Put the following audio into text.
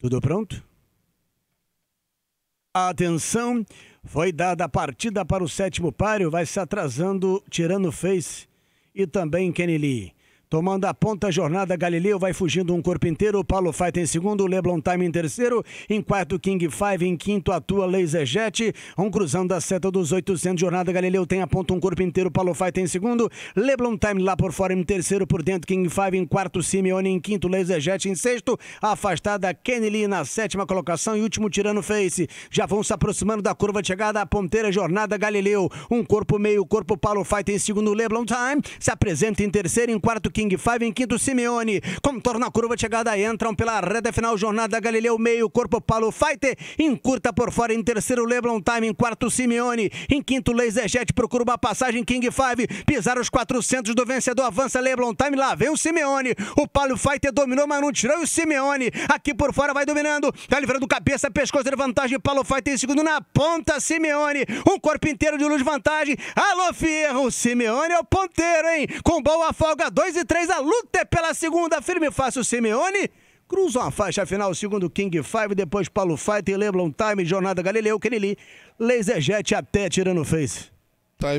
Tudo pronto? A atenção foi dada a partida para o sétimo páreo, vai se atrasando, tirando o face e também Kenny Lee. Tomando a ponta, a jornada Galileu vai fugindo um corpo inteiro. Paulo Fight em segundo, Leblon Time em terceiro. Em quarto, King Five. Em quinto, atua Laser Jet. Um cruzando a seta dos 800. Jornada Galileu tem a ponta um corpo inteiro. Paulo Fight em segundo. Leblon Time lá por fora em terceiro. Por dentro, King Five. Em quarto, Simeone. Em quinto, Laser Jet. Em sexto, afastada Kenny Lee na sétima colocação. E último, tirando Face. Já vão se aproximando da curva de chegada. A ponteira, Jornada Galileu. Um corpo meio, corpo Paulo Fight em segundo. Leblon Time se apresenta em terceiro. Em quarto, King King Five em quinto, Simeone. Contorna a curva de chegada, entram pela reta final, jornada Galileu, meio, corpo Paulo Fighter, encurta por fora, em terceiro, Leblon Time, em quarto, Simeone, em quinto, Laser Jet, procura uma passagem, King Five, pisar os 400 do vencedor, avança Leblon Time, lá vem o Simeone, o Paulo Fighter dominou, mas não tirou, e o Simeone, aqui por fora, vai dominando, tá livrando cabeça, pescoço de vantagem, Paulo Fighter em segundo, na ponta, Simeone, um corpo inteiro de luz, vantagem, alô Ferro, Simeone é o ponteiro, hein, com boa folga, 2 e 2023, a luta é pela segunda, firme e fácil Simeone. Cruza a faixa final, segundo King Five, depois Paulo Fighter, Leblon Time, Jornada Galileu, Kenili, Laserjet até tirando o face. Tá